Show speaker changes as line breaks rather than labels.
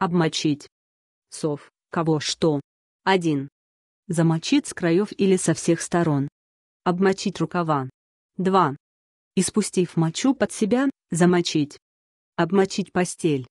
Обмочить. Сов, кого что. 1. Замочить с краев или со всех сторон. Обмочить рукава. 2. Испустив мочу под себя, замочить. Обмочить постель.